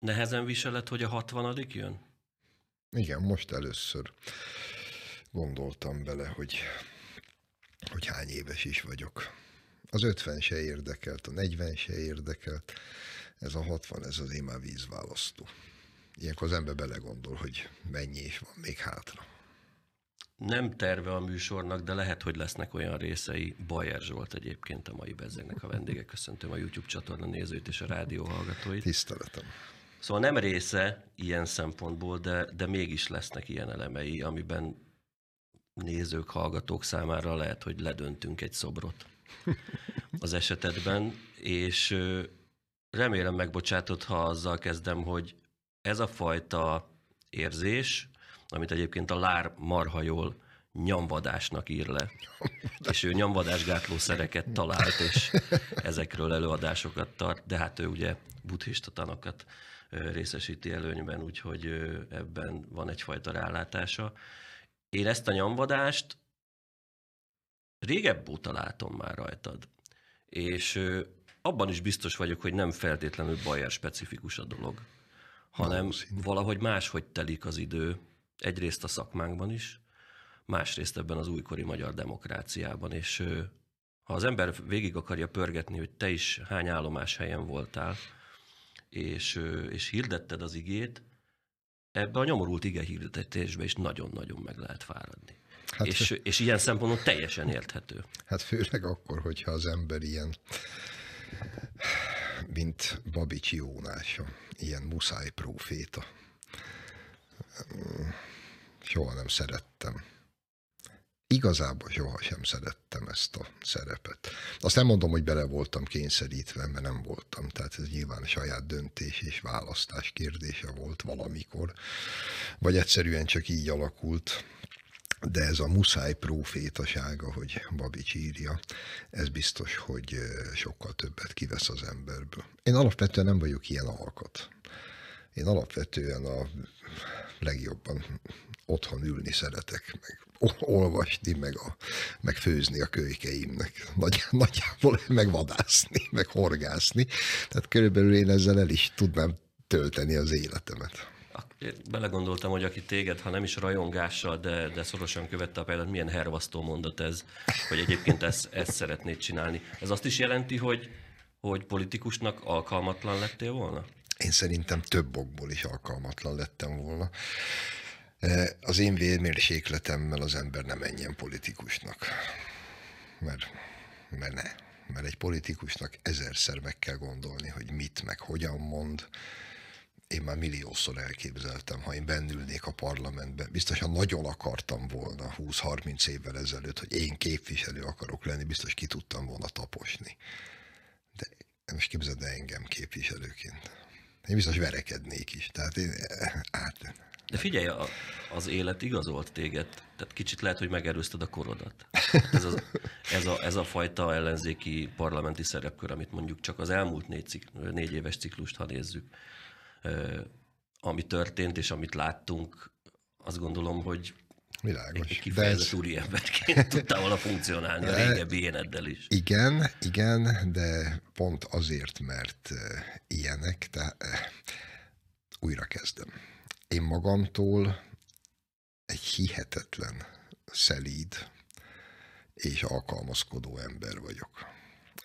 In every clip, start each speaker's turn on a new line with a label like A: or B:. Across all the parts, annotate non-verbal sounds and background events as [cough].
A: Nehezen viseled, hogy a 60 jön?
B: Igen, most először gondoltam bele, hogy, hogy hány éves is vagyok. Az 50 se érdekelt, a 40 se érdekelt, ez a 60, ez az én már vízválasztó. Ilyenkor az ember belegondol, hogy mennyi is van még hátra.
A: Nem terve a műsornak, de lehet, hogy lesznek olyan részei. Bajer Zsolt egyébként a mai bezegnek a vendége. Köszöntöm a YouTube csatorna nézőit és a rádió hallgatóit. Tiszteletem. Szóval nem része ilyen szempontból, de, de mégis lesznek ilyen elemei, amiben nézők, hallgatók számára lehet, hogy ledöntünk egy szobrot az esetedben, és remélem megbocsátod, ha azzal kezdem, hogy ez a fajta érzés, amit egyébként a Lár marha jól nyomvadásnak ír le. És ő nyomvadásgátló szereket talált, és ezekről előadásokat tart, de hát ő ugye buddhista tanokat részesíti előnyben, úgyhogy ebben van egyfajta rálátása. Én ezt a nyomvadást régebb óta látom már rajtad, és abban is biztos vagyok, hogy nem feltétlenül Bayer specifikus a dolog, hanem Valószínű. valahogy máshogy telik az idő, egyrészt a szakmánkban is, másrészt ebben az újkori magyar demokráciában, és ha az ember végig akarja pörgetni, hogy te is hány állomás helyen voltál, és, és hirdetted az igét, ebbe a nyomorult ige hirdetésbe is nagyon-nagyon meg lehet
B: fáradni. Hát, és,
A: és ilyen szempontból teljesen érthető.
B: Hát főleg akkor, hogyha az ember ilyen, mint Babics Jónás, ilyen muszáj próféta. Soha nem szerettem igazából soha sem szerettem ezt a szerepet. Azt nem mondom, hogy bele voltam kényszerítve, mert nem voltam. Tehát ez nyilván saját döntés és választás kérdése volt valamikor, vagy egyszerűen csak így alakult. De ez a muszáj profétasága, hogy Babics írja, ez biztos, hogy sokkal többet kivesz az emberből. Én alapvetően nem vagyok ilyen alkat. Én alapvetően a legjobban otthon ülni szeretek, meg olvasni, meg, a, meg főzni a kölykeimnek. Nagy, nagyjából meg vadászni, meg horgászni. Tehát körülbelül én ezzel el is tudnám tölteni az életemet.
A: Én belegondoltam, hogy aki téged, ha nem is rajongással, de, de szorosan követte a példát, milyen hervasztó mondat ez, hogy egyébként ezt, ezt szeretnéd csinálni. Ez azt is jelenti, hogy, hogy politikusnak alkalmatlan lettél volna?
B: Én szerintem több okból is alkalmatlan lettem volna. Az én vérmérsékletemmel az ember nem menjen politikusnak. Mert, mert ne. Mert egy politikusnak ezerszer meg kell gondolni, hogy mit, meg hogyan mond, én már milliószor elképzeltem, ha én bennülnék a parlamentben, ha nagyon akartam volna 20-30 évvel ezelőtt, hogy én képviselő akarok lenni, biztos ki tudtam volna taposni. De most képzeld el engem képviselőként. Én biztos verekednék is. Tehát én eh, át,
A: de figyelj, a, az élet igazolt téged, tehát kicsit lehet, hogy megerőzted a korodat. ez, az, ez, a, ez a fajta ellenzéki parlamenti szerepkör, amit mondjuk csak az elmúlt négy, cik, négy éves ciklust, ha nézzük, ami történt és amit láttunk, azt gondolom, hogy Világos. Egy kifejezett úri emberként [laughs] tudtál volna funkcionálni de, a régebbi éneddel is. Igen,
B: igen, de pont azért, mert ilyenek, tehát újra kezdem én magamtól egy hihetetlen, szelíd és alkalmazkodó ember vagyok.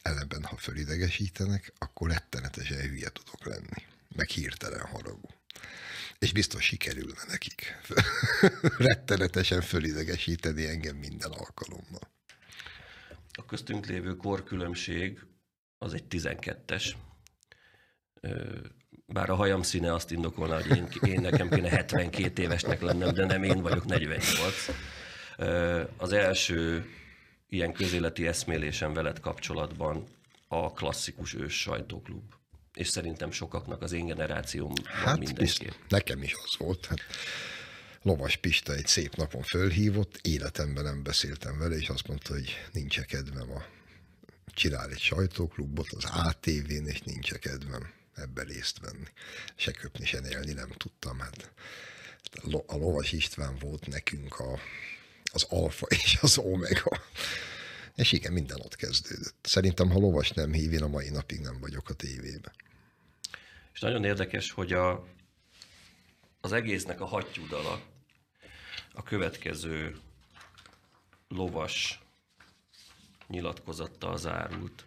B: Ellenben, ha fölidegesítenek, akkor rettenetesen hülye tudok lenni, meg hirtelen haragú. És biztos sikerülne nekik [laughs] rettenetesen fölidegesíteni engem minden alkalommal.
A: A köztünk lévő korkülönbség az egy 12-es bár a hajam színe azt indokolna, hogy én, én nekem kéne 72 évesnek lennem, de nem én vagyok 48. Az első ilyen közéleti eszmélésem veled kapcsolatban a klasszikus ős sajtóklub. És szerintem sokaknak az én generációm
B: hát, mindenképp. nekem is az volt. Hát, Lovas Pista egy szép napon fölhívott, életemben nem beszéltem vele, és azt mondta, hogy nincs kedvem a csinál egy sajtóklubot az ATV-n, és nincs kedvem ebbe részt venni. Se köpni, se élni nem tudtam. Hát a Lovas István volt nekünk a, az alfa és az omega. És igen, minden ott kezdődött. Szerintem, ha lovas nem hív, én a mai napig nem vagyok a tévében.
A: És nagyon érdekes, hogy a, az egésznek a hattyúdala a következő lovas nyilatkozattal zárult.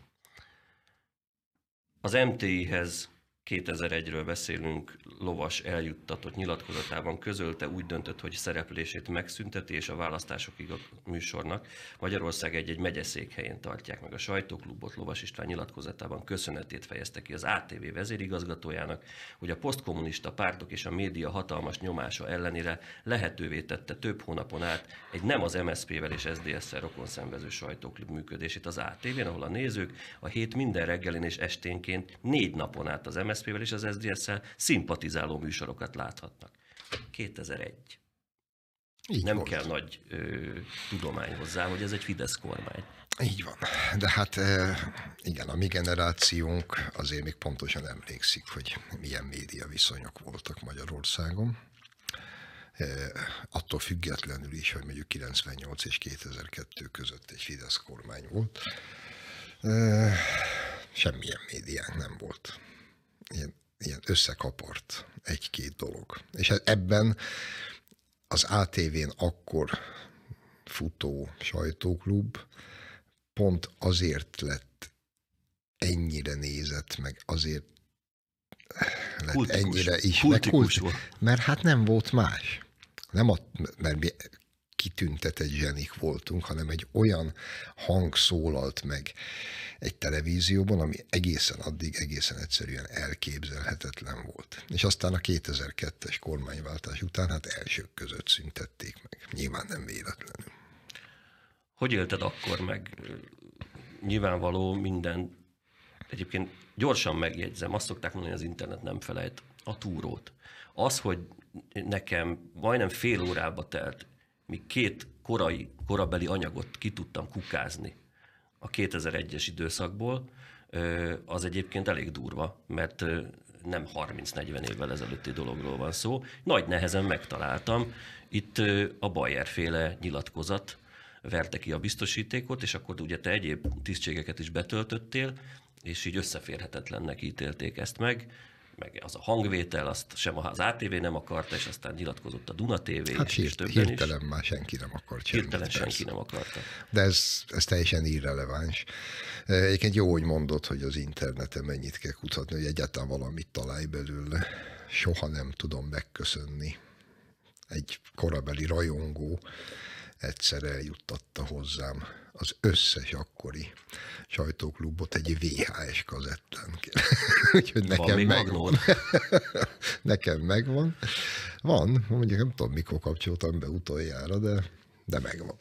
A: Az MTI-hez 2001-ről beszélünk, Lovas eljuttatott nyilatkozatában közölte, úgy döntött, hogy szereplését megszünteti, és a választásokig a műsornak Magyarország egy-egy megyeszékhelyén tartják meg. A sajtóklubot Lovas István nyilatkozatában köszönetét fejezte ki az ATV vezérigazgatójának, hogy a posztkommunista pártok és a média hatalmas nyomása ellenére lehetővé tette több hónapon át egy nem az MSZP-vel és SZDSZ-szel rokon szenvező sajtóklub működését az ATV-n, ahol a nézők a hét minden reggelin és esténként négy napon át az MSZP MSZP-vel és az SZDSZ-szel szimpatizáló műsorokat láthatnak. 2001. Így nem volt. kell nagy
B: ö, tudomány hozzá, hogy ez egy Fidesz kormány. Így van. De hát igen, a mi generációnk azért még pontosan emlékszik, hogy milyen média viszonyok voltak Magyarországon. Attól függetlenül is, hogy mondjuk 98 és 2002 között egy Fidesz kormány volt, semmilyen médiánk nem volt ilyen, ilyen összekapart egy-két dolog. És hát ebben az ATV-n akkor futó sajtóklub pont azért lett ennyire nézett, meg azért lett kultikus, ennyire is. Kultikus meg volt. Mert hát nem volt más. Nem a, mert mi kitüntetett zsenik voltunk, hanem egy olyan hang szólalt meg egy televízióban, ami egészen addig egészen egyszerűen elképzelhetetlen volt. És aztán a 2002-es kormányváltás után hát elsők között szüntették meg. Nyilván nem véletlenül.
A: Hogy élted akkor meg? Nyilvánvaló minden, egyébként gyorsan megjegyzem, azt szokták mondani, hogy az internet nem felejt a túrót. Az, hogy nekem majdnem fél órába telt míg két korai, korabeli anyagot ki tudtam kukázni a 2001-es időszakból, az egyébként elég durva, mert nem 30-40 évvel ezelőtti dologról van szó. Nagy nehezen megtaláltam. Itt a Bayer féle nyilatkozat verte ki a biztosítékot, és akkor ugye te egyéb tisztségeket is betöltöttél, és így összeférhetetlennek ítélték ezt meg meg az a hangvétel, azt sem az ATV nem akarta, és aztán nyilatkozott a Duna TV. Hát és hirt, és hirtelen is. már senki nem akart semmit. Hirtelen persze. senki nem akarta.
B: De ez, ez teljesen irreleváns. Egyébként jó, hogy mondod, hogy az interneten mennyit kell kutatni, hogy egyáltalán valamit találj belőle. Soha nem tudom megköszönni egy korabeli rajongó egyszer eljuttatta hozzám az összes akkori sajtóklubot egy VHS kazettán. [laughs] Úgyhogy nekem megvan. [laughs] nekem megvan. Van, mondjuk nem tudom, mikor kapcsoltam be utoljára, de, de megvan.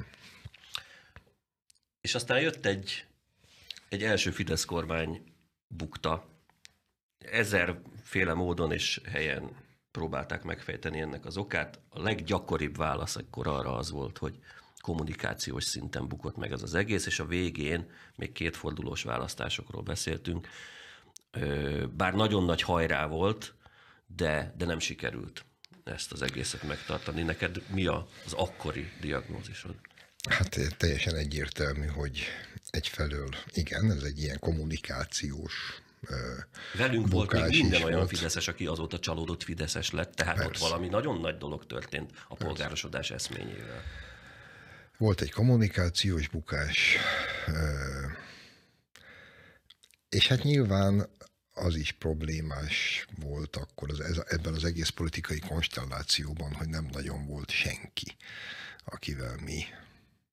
A: És aztán jött egy, egy első Fidesz kormány bukta, ezerféle módon és helyen próbálták megfejteni ennek az okát. A leggyakoribb válasz akkor arra az volt, hogy kommunikációs szinten bukott meg ez az egész, és a végén még kétfordulós választásokról beszéltünk, bár nagyon nagy hajrá volt, de, de nem sikerült ezt az egészet megtartani. Neked mi az akkori diagnózisod?
B: Hát eh, teljesen egyértelmű, hogy egyfelől igen, ez egy ilyen kommunikációs Velünk volt még minden olyan volt.
A: Fideszes, aki azóta csalódott Fideszes lett, tehát Persze. ott valami nagyon nagy dolog történt a Persze. polgárosodás eszményével.
B: Volt egy kommunikációs bukás, és hát nyilván az is problémás volt akkor az, ez, ebben az egész politikai konstellációban, hogy nem nagyon volt senki, akivel mi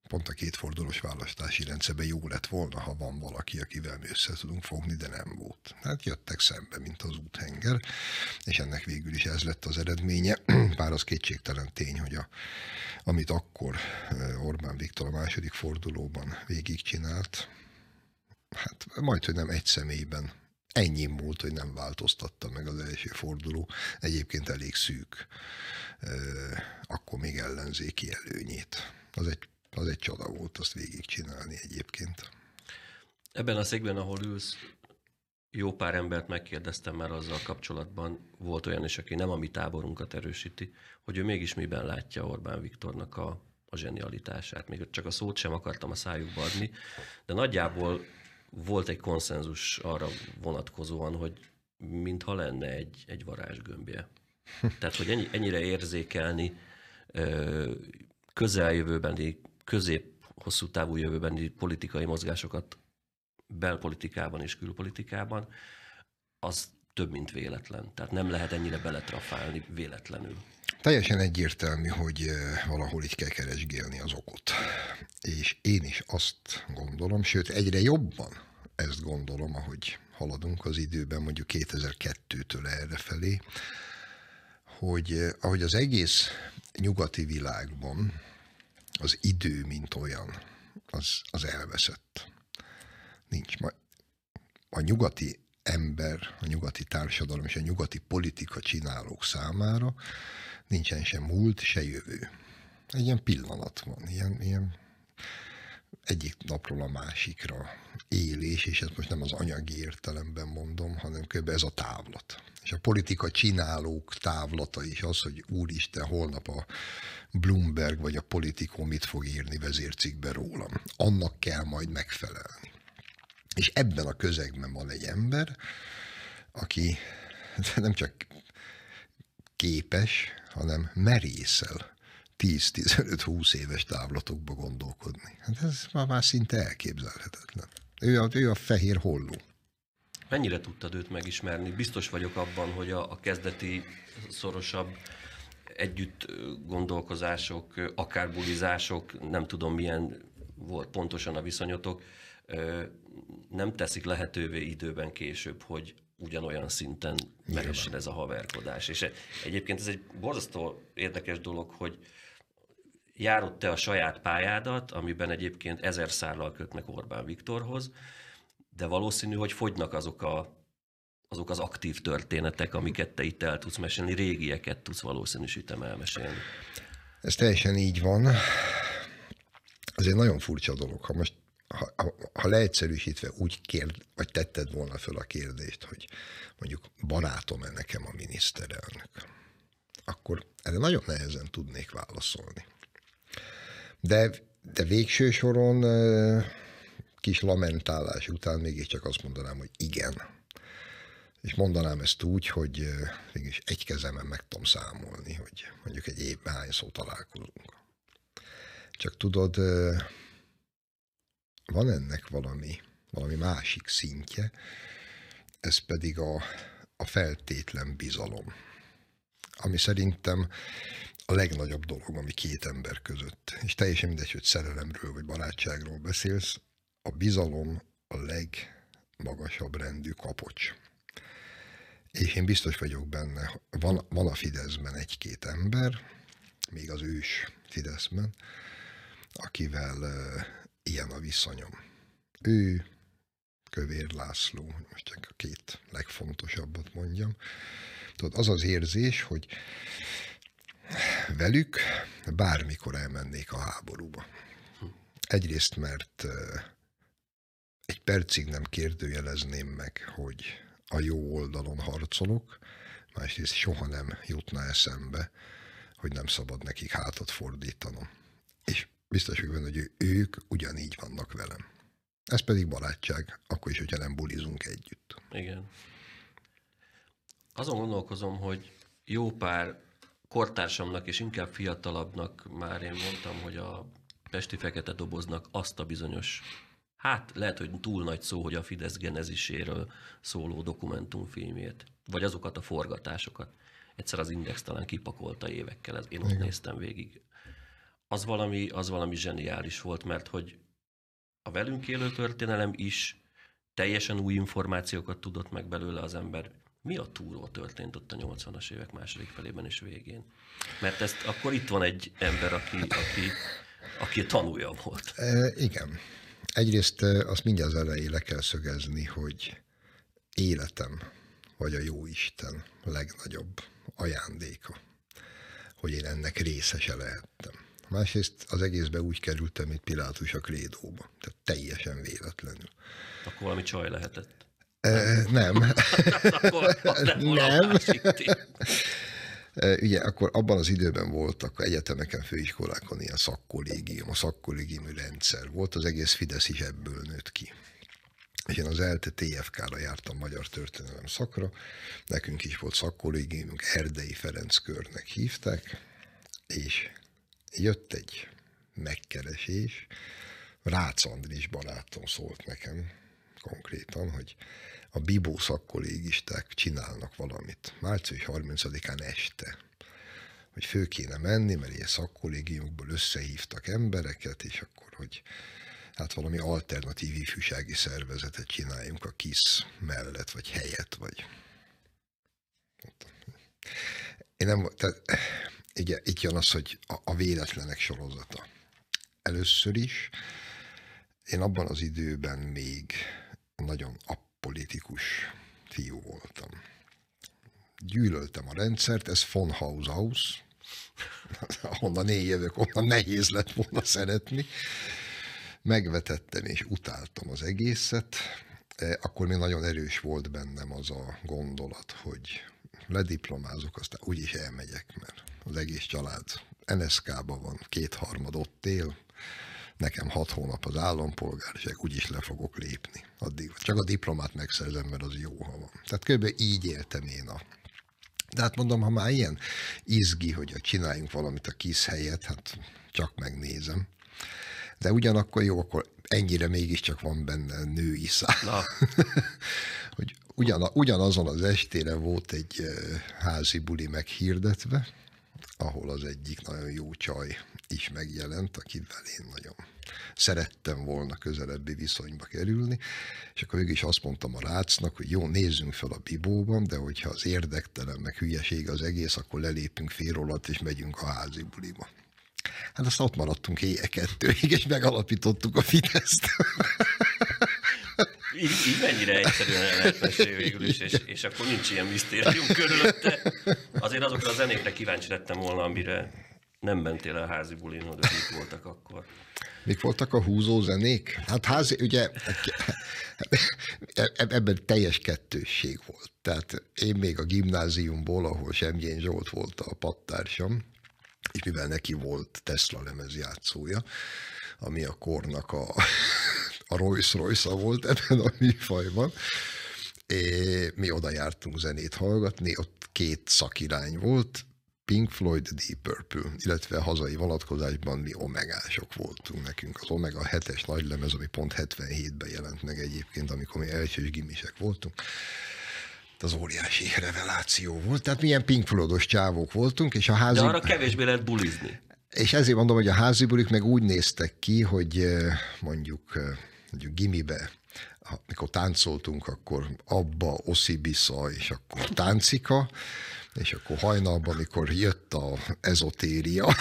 B: pont a kétfordulós választási rendszerben jó lett volna, ha van valaki, akivel mi össze tudunk fogni, de nem volt. Hát jöttek szembe, mint az úthenger, és ennek végül is ez lett az eredménye. [clears throat] Bár az kétségtelen tény, hogy a, amit akkor Orbán Viktor a második fordulóban végigcsinált, hát majd, hogy nem egy személyben ennyi múlt, hogy nem változtatta meg az első forduló. Egyébként elég szűk, akkor még ellenzéki előnyét. Az egy Hát az egy csoda volt azt végigcsinálni egyébként. Ebben a székben,
A: ahol ülsz, jó pár embert megkérdeztem már azzal kapcsolatban, volt olyan is, aki nem a mi táborunkat erősíti, hogy ő mégis miben látja Orbán Viktornak a, a zsenialitását. Még csak a szót sem akartam a szájukba adni, de nagyjából volt egy konszenzus arra vonatkozóan, hogy mintha lenne egy, egy varázsgömbje. Tehát, hogy ennyi, ennyire érzékelni közeljövőbeni közép-hosszú távú jövőbeni politikai mozgásokat belpolitikában és külpolitikában, az több, mint véletlen. Tehát nem lehet ennyire beletrafálni véletlenül.
B: Teljesen egyértelmű, hogy eh, valahol itt kell keresgélni az okot. És én is azt gondolom, sőt egyre jobban ezt gondolom, ahogy haladunk az időben, mondjuk 2002-től errefelé, hogy eh, ahogy az egész nyugati világban az idő, mint olyan, az, az elveszett. Nincs. Ma, a nyugati ember, a nyugati társadalom és a nyugati politika csinálók számára nincsen sem múlt, se jövő. Egy ilyen pillanat van, ilyen, ilyen egyik napról a másikra élés, és ezt most nem az anyagi értelemben mondom, hanem kb. ez a távlat. És a politika csinálók távlata is az, hogy úristen, holnap a Bloomberg vagy a politikó mit fog írni vezércikbe rólam. Annak kell majd megfelelni. És ebben a közegben van egy ember, aki [laughs] nem csak képes, hanem merészel 10-15-20 éves távlatokba gondolkodni. Hát ez már, már szinte elképzelhetetlen. Ő a, ő a fehér holló.
A: Mennyire tudtad őt megismerni? Biztos vagyok abban, hogy a, a kezdeti szorosabb együtt gondolkozások, akár bulizások, nem tudom milyen volt pontosan a viszonyotok, nem teszik lehetővé időben később, hogy ugyanolyan szinten megessen ez a haverkodás. És e, egyébként ez egy borzasztó érdekes dolog, hogy járott te a saját pályádat, amiben egyébként ezer szállal kötnek Orbán Viktorhoz, de valószínű, hogy fogynak azok a azok az aktív történetek, amiket te itt el tudsz mesélni, régieket tudsz valószínűsítem elmesélni.
B: Ez teljesen így van. Ez egy nagyon furcsa dolog. Ha most ha, ha, ha leegyszerűsítve úgy kérd, vagy tetted volna föl a kérdést, hogy mondjuk barátom-e nekem a miniszterelnök, akkor erre nagyon nehezen tudnék válaszolni. De, de végső soron kis lamentálás után mégiscsak azt mondanám, hogy igen. És mondanám ezt úgy, hogy mégis egy kezemen meg tudom számolni, hogy mondjuk egy évben szó találkozunk. Csak tudod, van ennek valami, valami másik szintje, ez pedig a, a feltétlen bizalom. Ami szerintem a legnagyobb dolog, ami két ember között. És teljesen mindegy, hogy szerelemről vagy barátságról beszélsz, a bizalom a legmagasabb rendű kapocs. És én biztos vagyok benne, van, van a Fideszben egy-két ember, még az ős Fideszben, akivel uh, ilyen a viszonyom. Ő, Kövér László, most csak a két legfontosabbat mondjam. Tudod, az az érzés, hogy velük bármikor elmennék a háborúba. Egyrészt, mert egy percig nem kérdőjelezném meg, hogy a jó oldalon harcolok, másrészt soha nem jutna eszembe, hogy nem szabad nekik hátat fordítanom. És biztos vagyok benne, hogy ők ugyanígy vannak velem. Ez pedig barátság, akkor is, hogyha nem bulizunk együtt.
A: Igen. Azon gondolkozom, hogy jó pár kortársamnak és inkább fiatalabbnak már én mondtam, hogy a Pesti Fekete Doboznak azt a bizonyos, hát lehet, hogy túl nagy szó, hogy a Fidesz geneziséről szóló dokumentumfilmjét, vagy azokat a forgatásokat. Egyszer az Index talán kipakolta évekkel, én ott Igen. néztem végig. Az valami, az valami zseniális volt, mert hogy a velünk élő történelem is teljesen új információkat tudott meg belőle az ember, mi a túró történt ott a 80-as évek második felében és végén? Mert ezt akkor itt van egy ember, aki, aki, aki tanulja volt.
B: E, igen. Egyrészt azt mindjárt az elejé le kell szögezni, hogy életem, vagy a jó Isten legnagyobb ajándéka, hogy én ennek részese lehettem. Másrészt az egészbe úgy kerültem, mint Pilátus a krédóba, tehát teljesen véletlenül. Akkor valami csaj lehetett nem. [laughs] akkor, nem. Ugye akkor abban az időben voltak egyetemeken, főiskolákon ilyen szakkollégium, a szakkollégiumi rendszer volt, az egész Fidesz is ebből nőtt ki. És én az ELTE TFK-ra jártam magyar történelem szakra, nekünk is volt szakkollégiumunk, Erdei Ferenc körnek hívták, és jött egy megkeresés, Rácz Andris barátom szólt nekem, konkrétan, hogy a Bibó szakkolégisták csinálnak valamit. Március 30-án este hogy fő kéne menni, mert ilyen szakkolégiumokból összehívtak embereket, és akkor, hogy hát valami alternatív ifjúsági szervezetet csináljunk a KISZ mellett, vagy helyett, vagy... Én nem, tehát, igen, itt jön az, hogy a, a véletlenek sorozata. Először is, én abban az időben még nagyon apolitikus fiú voltam. Gyűlöltem a rendszert, ez von Haushaus, [laughs] ahonnan én jövök, onnan nehéz lett volna szeretni. Megvetettem és utáltam az egészet, e, akkor még nagyon erős volt bennem az a gondolat, hogy lediplomázok, aztán úgyis elmegyek, mert az egész család nsk ban van, kétharmad ott él, nekem hat hónap az állampolgárság, úgyis le fogok lépni. Addig, csak a diplomát megszerzem, mert az jó, ha van. Tehát kb. így éltem én a de hát mondom, ha már ilyen izgi, hogy csináljunk valamit a kis helyet, hát csak megnézem. De ugyanakkor jó, akkor ennyire mégiscsak van benne női szála. [laughs] hogy ugyan, ugyanazon az estére volt egy eh, házi buli meghirdetve, ahol az egyik nagyon jó csaj is megjelent, akivel én nagyon szerettem volna közelebbi viszonyba kerülni, és akkor is azt mondtam a rácnak, hogy jó, nézzünk fel a bibóban, de hogyha az érdektelen, meg hülyeség az egész, akkor lelépünk fél alatt, és megyünk a házi buliba. Hát azt ott maradtunk éjjel kettőig, és megalapítottuk a Fideszt. így, így mennyire egyszerűen lehet végül is, és, és akkor nincs ilyen misztérium körülötte. Azért azokra a zenékre
A: kíváncsi lettem volna, amire nem mentél el házi bulin, hogy mik voltak akkor.
B: Mik voltak a húzó zenék? Hát házi, ugye e-, e-, ebben teljes kettősség volt. Tehát én még a gimnáziumból, ahol Semjén Zsolt volt a pattársam, és mivel neki volt Tesla lemezjátszója, ami a kornak a, a Rolls-Royce volt ebben a műfajban, mi oda jártunk zenét hallgatni, ott két szakirány volt, Pink Floyd, Deep Purple, illetve hazai vonatkozásban mi omegások voltunk nekünk. Az omega 7-es nagylemez, ami pont 77-ben jelent meg egyébként, amikor mi elsős gimisek voltunk az óriási reveláció volt. Tehát milyen Pink Floydos csávók voltunk, és a házi... De arra
A: kevésbé lehet bulizni.
B: És ezért mondom, hogy a házi bulik meg úgy néztek ki, hogy eh, mondjuk, eh, mondjuk gimibe amikor táncoltunk, akkor abba, oszibisza, és akkor táncika, és akkor hajnalban, amikor jött a ezotéria, [laughs]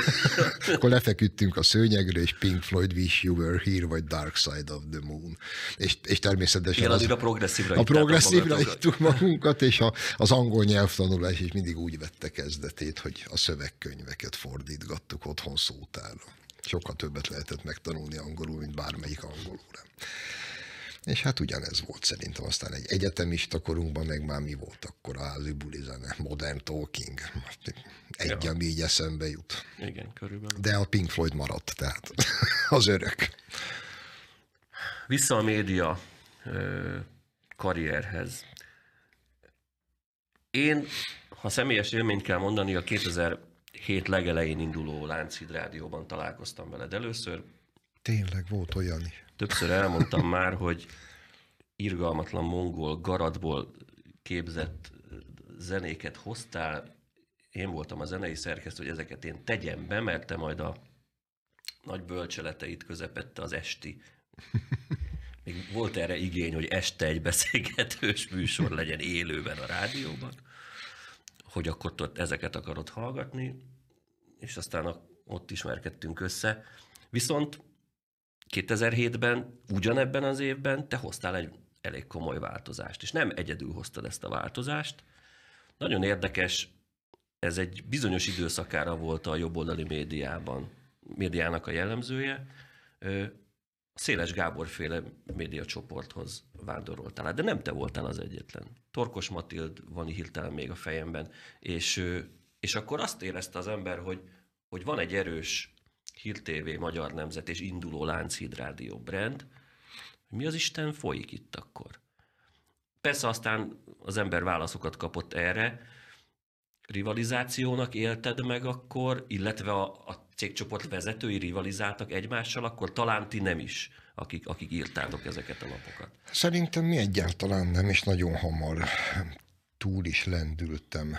B: akkor lefeküdtünk a szőnyegre, és Pink Floyd Wish You Were Here, vagy Dark Side of the Moon. És, és természetesen... Igen, az, a progresszívra A progresszívra ittuk magunkat, és a, az angol nyelvtanulás is mindig úgy vette kezdetét, hogy a szövegkönyveket fordítgattuk otthon szótára. Sokkal többet lehetett megtanulni angolul, mint bármelyik angolul. És hát ugyanez volt szerintem aztán egy egyetemista korunkban, meg már mi volt akkor a Lübuli zene, Modern Talking. Egy, ja. ami így eszembe jut. Igen, körülbelül. De a Pink Floyd maradt, tehát [laughs] az örök. Vissza a média
A: karrierhez. Én, ha személyes élményt kell mondani, a 2007 legelején induló Lánchíd Rádióban találkoztam veled először.
B: Tényleg volt olyan
A: többször elmondtam már, hogy irgalmatlan mongol garatból képzett zenéket hoztál, én voltam a zenei szerkesztő, hogy ezeket én tegyem be, mert te majd a nagy bölcseleteit közepette az esti. Még volt erre igény, hogy este egy beszélgetős műsor legyen élőben a rádióban, hogy akkor ott ezeket akarod hallgatni, és aztán ott ismerkedtünk össze. Viszont 2007-ben, ugyanebben az évben te hoztál egy elég komoly változást, és nem egyedül hoztad ezt a változást. Nagyon érdekes, ez egy bizonyos időszakára volt a jobboldali médiában, médiának a jellemzője. Széles Gábor féle médiacsoporthoz vándoroltál de nem te voltál az egyetlen. Torkos Matild van hirtelen még a fejemben, és, és akkor azt érezte az ember, hogy, hogy van egy erős Hír TV, Magyar Nemzet és induló Lánchíd Rádió brand, hogy mi az Isten folyik itt akkor? Persze aztán az ember válaszokat kapott erre, rivalizációnak élted meg akkor, illetve a, a cégcsoport vezetői rivalizáltak egymással, akkor talán ti nem is, akik, akik írtátok ezeket a lapokat.
B: Szerintem mi egyáltalán nem, és nagyon hamar túl is lendültem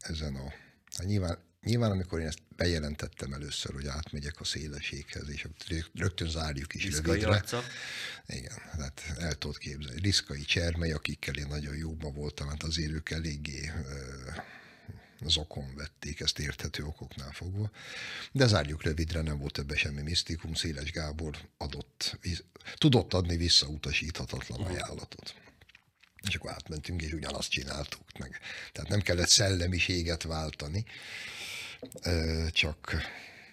B: ezen a... Hát nyilván Nyilván, amikor én ezt bejelentettem először, hogy átmegyek a széleséghez, és rögtön zárjuk is Liszkai rövidre. Arca. Igen, hát el tudod képzelni. Liszkai csermely, akikkel én nagyon jóban voltam, hát azért ők eléggé zokon vették, ezt érthető okoknál fogva. De zárjuk rövidre, nem volt többe semmi misztikum, Széles Gábor adott, tudott adni visszautasíthatatlan uh-huh. ajánlatot. És akkor átmentünk, és ugyanazt csináltuk meg. Tehát nem kellett szellemiséget váltani csak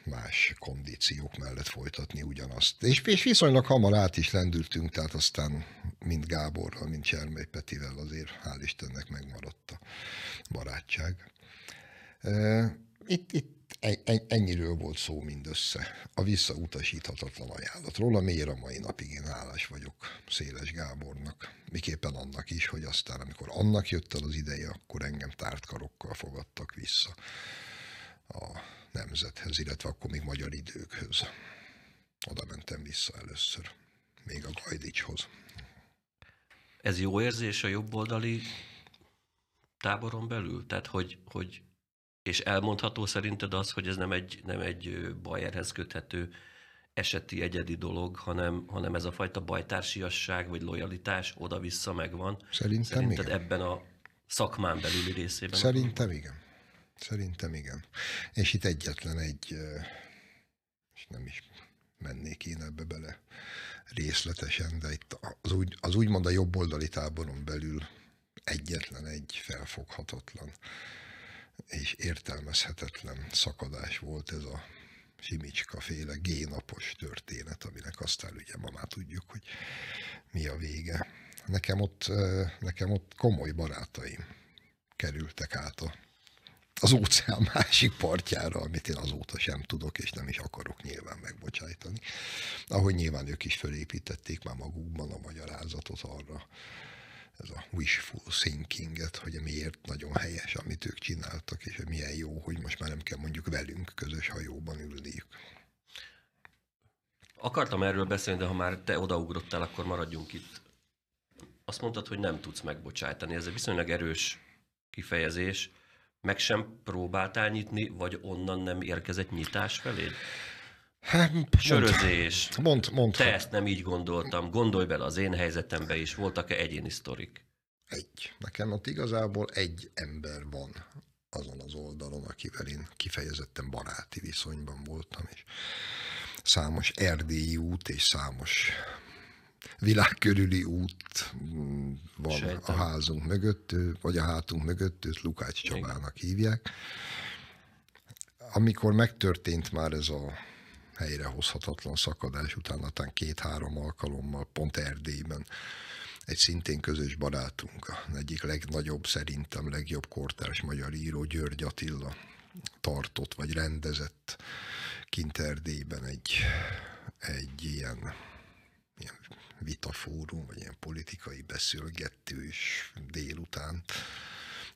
B: más kondíciók mellett folytatni ugyanazt. És, és viszonylag hamar át is lendültünk, tehát aztán mind Gáborral, mind Csermely Petivel azért hál' Istennek megmaradt a barátság. Itt, itt e, e, ennyiről volt szó mindössze. A visszautasíthatatlan ajánlatról, amiért a mai napig én hálás vagyok Széles Gábornak, miképpen annak is, hogy aztán, amikor annak jött el az ideje, akkor engem tártkarokkal fogadtak vissza a nemzethez, illetve akkor még magyar időkhöz. Oda mentem vissza először, még a Gajdicshoz.
A: Ez jó érzés a jobboldali táboron belül? Tehát, hogy, hogy és elmondható szerinted az, hogy ez nem egy, nem egy Bayerhez köthető eseti, egyedi dolog, hanem, hanem ez a fajta bajtársiasság vagy lojalitás oda-vissza megvan. Szerintem Szerinted igen. ebben a szakmán belüli részében? Szerintem
B: igen. Szerintem igen. És itt egyetlen egy, és nem is mennék én ebbe bele részletesen, de itt az, úgy, az úgymond a jobboldali táboron belül egyetlen egy felfoghatatlan és értelmezhetetlen szakadás volt ez a Simicska féle génapos történet, aminek aztán ugye ma már tudjuk, hogy mi a vége. Nekem ott, nekem ott komoly barátaim kerültek át a az óceán [laughs] másik partjára, amit én azóta sem tudok, és nem is akarok nyilván megbocsájtani. Ahogy nyilván ők is fölépítették már magukban a magyarázatot arra, ez a wishful thinkinget, hogy miért nagyon helyes, amit ők csináltak, és hogy milyen jó, hogy most már nem kell mondjuk velünk közös hajóban ülniük.
A: Akartam erről beszélni, de ha már te odaugrottál, akkor maradjunk itt. Azt mondtad, hogy nem tudsz megbocsájtani. Ez egy viszonylag erős kifejezés. Meg sem próbáltál nyitni, vagy onnan nem érkezett nyitás felé. Hát, Sörözés. Mond, mond. Te ezt nem így gondoltam. Gondolj bele az én helyzetembe is. Voltak-e egyéni
B: sztorik? Egy. Nekem ott igazából egy ember van azon az oldalon, akivel én kifejezetten baráti viszonyban voltam, és számos erdélyi út és számos világkörüli út mm, van Sejtem. a házunk mögött, vagy a hátunk mögött, őt Lukács Csabának hívják. Amikor megtörtént már ez a helyrehozhatatlan szakadás, után aztán két-három alkalommal pont Erdélyben egy szintén közös barátunk, egyik legnagyobb, szerintem legjobb kortárs magyar író György Attila tartott, vagy rendezett kint Erdélyben egy, egy ilyen, ilyen vitafórum, vagy ilyen politikai beszélgetős délután,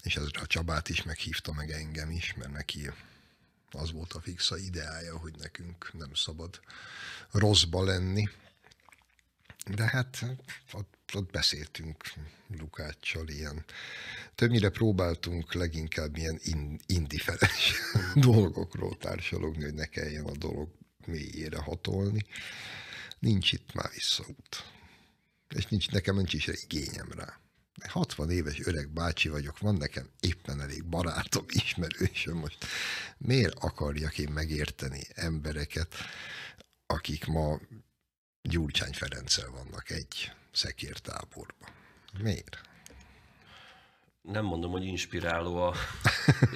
B: és ezre a Csabát is meghívta, meg engem is, mert neki az volt a fixa ideája, hogy nekünk nem szabad rosszba lenni. De hát ott, ott beszéltünk Lukáccsal ilyen, többnyire próbáltunk leginkább ilyen indiferens [laughs] dolgokról társalogni, hogy ne kelljen a dolog mélyére hatolni. Nincs itt már visszaút és nincs, nekem nincs is igényem rá. 60 éves öreg bácsi vagyok, van nekem éppen elég barátom, ismerősöm most. Miért akarjak én megérteni embereket, akik ma Gyurcsány Ferenccel vannak egy szekértáborban? Miért?
A: Nem mondom, hogy inspiráló a,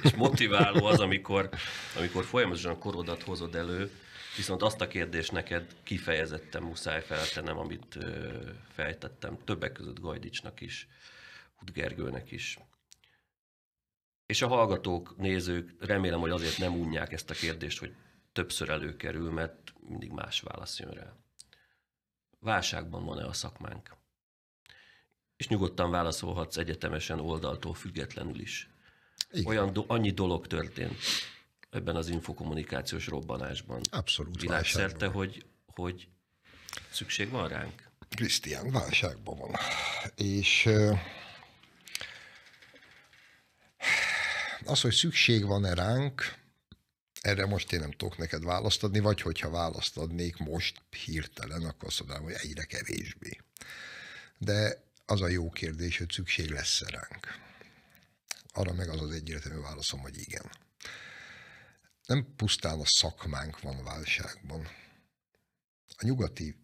A: és motiváló az, amikor, amikor folyamatosan a korodat hozod elő, Viszont azt a kérdést neked kifejezetten muszáj feltenem, amit fejtettem többek között Gajdicsnak is, Hudgergőnek is. És a hallgatók, nézők, remélem, hogy azért nem unják ezt a kérdést, hogy többször előkerül, mert mindig más válasz jön rá. Válságban van-e a szakmánk? És nyugodtan válaszolhatsz egyetemesen oldaltól függetlenül is. Igen. Olyan do- annyi dolog történt ebben az infokommunikációs robbanásban. Abszolút Világszerte, hogy, hogy szükség van ránk. Krisztián, válságban van.
B: És az, hogy szükség van-e ránk, erre most én nem tudok neked választ adni, vagy hogyha választ adnék most hirtelen, akkor azt mondanám, hogy egyre kevésbé. De az a jó kérdés, hogy szükség lesz-e ránk. Arra meg az az egyértelmű válaszom, hogy igen nem pusztán a szakmánk van válságban. A nyugati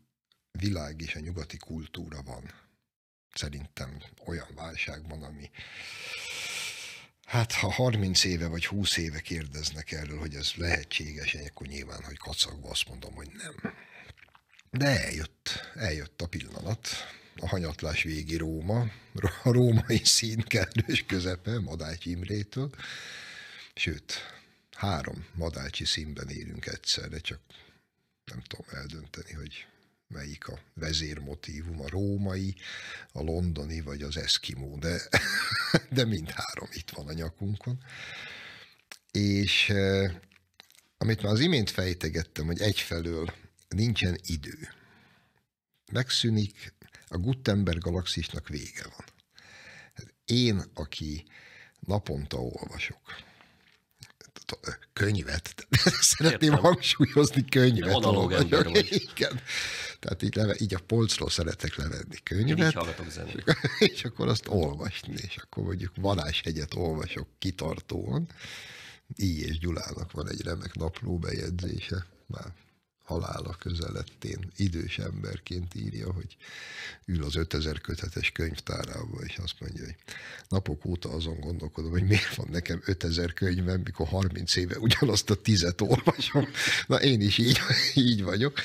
B: világ és a nyugati kultúra van szerintem olyan válságban, ami hát ha 30 éve vagy 20 éve kérdeznek erről, hogy ez lehetséges, akkor nyilván, hogy kacagva azt mondom, hogy nem. De eljött, eljött a pillanat, a hanyatlás végi Róma, a római színkelős közepe Madács Imrétől, sőt, három madácsi színben élünk egyszerre, csak nem tudom eldönteni, hogy melyik a vezérmotívum, a római, a londoni vagy az eszkimó, de, de mind három itt van a nyakunkon. És eh, amit már az imént fejtegettem, hogy egyfelől nincsen idő. Megszűnik, a Gutenberg galaxisnak vége van. Hát én, aki naponta olvasok, könyvet. [laughs] Szeretném Értem. hangsúlyozni könyvet. analóg ember vagy. [laughs] Igen. Tehát így, leve, így a polcról szeretek levenni könyvet. Én így hallgatok zenét. [laughs] És akkor azt olvasni, és akkor mondjuk egyet olvasok kitartóan. Így és Gyulának van egy remek napló bejegyzése. Már halála közelettén idős emberként írja, hogy ül az 5000 kötetes könyvtárába, és azt mondja, hogy napok óta azon gondolkodom, hogy miért van nekem 5000 könyvem, mikor 30 éve ugyanazt a tizet olvasom. Na én is így, így vagyok.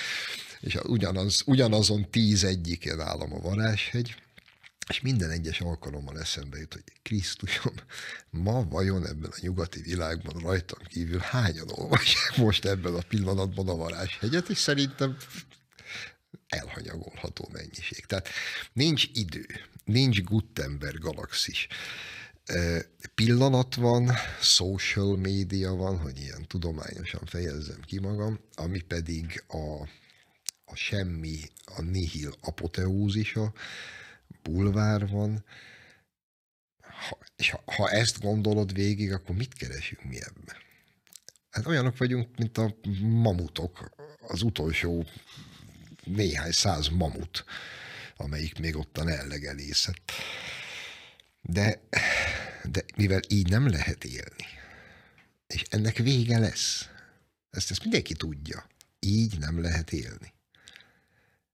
B: És ugyanaz, ugyanazon tíz egyikén állam a Varázshegy, és minden egyes alkalommal eszembe jut, hogy Krisztusom, ma vajon ebben a nyugati világban rajtam kívül hányan olvasják most ebben a pillanatban a varázshegyet, és szerintem elhanyagolható mennyiség. Tehát nincs idő, nincs Gutenberg galaxis. Pillanat van, social média van, hogy ilyen tudományosan fejezzem ki magam, ami pedig a, a semmi, a nihil apoteózisa, bulvár van, ha, és ha, ha ezt gondolod végig, akkor mit keresünk mi ebben? Hát olyanok vagyunk, mint a mamutok, az utolsó néhány száz mamut, amelyik még ottan ellegelészett. De, de mivel így nem lehet élni, és ennek vége lesz, ezt, ezt mindenki tudja, így nem lehet élni.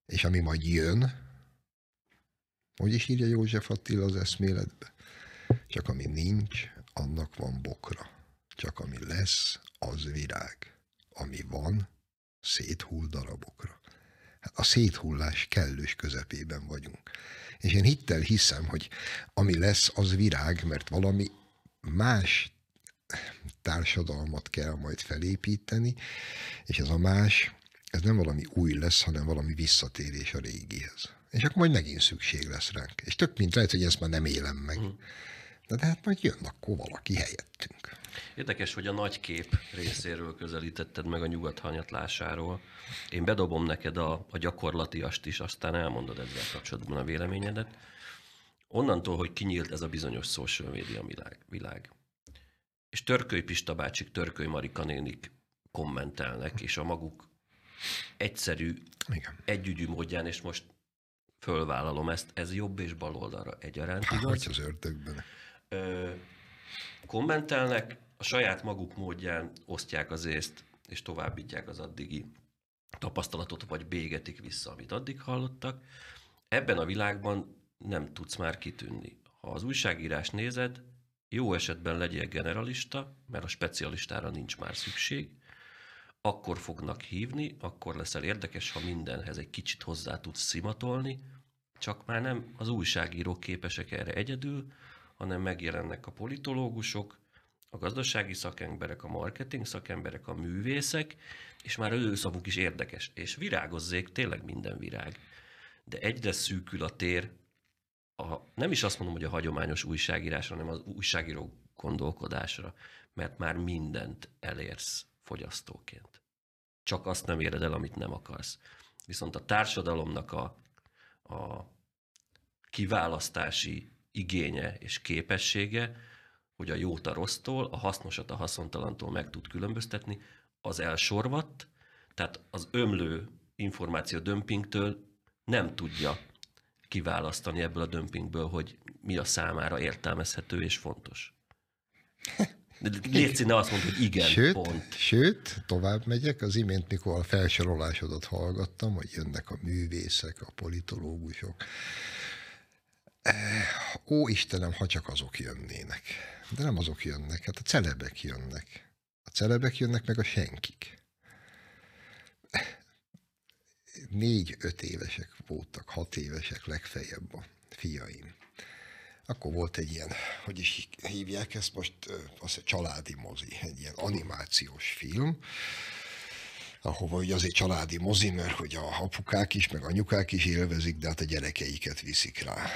B: És ami majd jön, hogy is írja József Attila az eszméletbe? Csak ami nincs, annak van bokra. Csak ami lesz, az virág. Ami van, széthull darabokra. Hát a széthullás kellős közepében vagyunk. És én hittel hiszem, hogy ami lesz, az virág, mert valami más társadalmat kell majd felépíteni, és ez a más, ez nem valami új lesz, hanem valami visszatérés a régihez és akkor majd megint szükség lesz ránk. És tök mint lehet, hogy ezt már nem élem meg. Hmm. Na de hát majd jön akkor valaki helyettünk.
A: Érdekes, hogy a nagy kép részéről közelítetted meg a nyugat hanyatlásáról. Én bedobom neked a, a gyakorlatiast is, aztán elmondod ezzel kapcsolatban a véleményedet. Onnantól, hogy kinyílt ez a bizonyos social media világ, világ. és Törköly Pista bácsik, Törköly Marika nénik kommentelnek, és a maguk egyszerű, Igen. együgyű módján, és most fölvállalom ezt, ez jobb és bal oldalra egyaránt, igaz? Hogy az ördögben. Ö, kommentelnek, a saját maguk módján osztják az észt, és továbbítják az addigi tapasztalatot, vagy bégetik vissza, amit addig hallottak. Ebben a világban nem tudsz már kitűnni. Ha az újságírás nézed, jó esetben legyél generalista, mert a specialistára nincs már szükség, akkor fognak hívni, akkor leszel érdekes, ha mindenhez egy kicsit hozzá tudsz szimatolni, csak már nem az újságírók képesek erre egyedül, hanem megjelennek a politológusok, a gazdasági szakemberek, a marketing szakemberek, a művészek, és már az ő is érdekes. És virágozzék, tényleg minden virág. De egyre szűkül a tér, a, nem is azt mondom, hogy a hagyományos újságírásra, hanem az újságíró gondolkodásra, mert már mindent elérsz fogyasztóként. Csak azt nem éred el, amit nem akarsz. Viszont a társadalomnak a a kiválasztási igénye és képessége, hogy a jót a rossztól, a hasznosat a haszontalantól meg tud különböztetni, az elsorvadt, tehát az ömlő információ dömpingtől nem tudja kiválasztani ebből a dömpingből, hogy mi a számára értelmezhető és fontos. [laughs] Léci, ne azt mondta, hogy igen, sőt, pont.
B: Sőt, tovább megyek, az imént, mikor a felsorolásodat hallgattam, hogy jönnek a művészek, a politológusok, eh, Ó, Istenem, ha csak azok jönnének. De nem azok jönnek, hát a celebek jönnek. A celebek jönnek, meg a senkik. Négy-öt évesek voltak, hat évesek legfeljebb a fiaim akkor volt egy ilyen, hogy is hívják ezt most, az egy családi mozi, egy ilyen animációs film, ahova ugye azért családi mozi, mert hogy a apukák is, meg anyukák is élvezik, de hát a gyerekeiket viszik rá.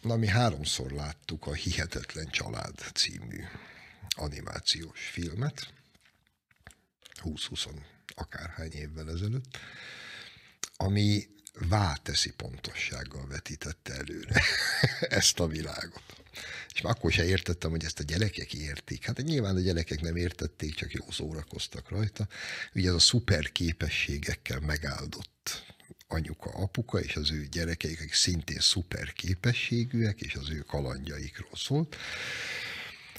B: Na, mi háromszor láttuk a Hihetetlen Család című animációs filmet, 20-20 akárhány évvel ezelőtt, ami válteszi pontossággal vetítette előre [laughs] ezt a világot. És már akkor sem értettem, hogy ezt a gyerekek értik. Hát nyilván a gyerekek nem értették, csak jó szórakoztak rajta. Ugye ez a szuper képességekkel megáldott anyuka, apuka és az ő gyerekeik, akik szintén szuper képességűek, és az ő kalandjaikról szólt.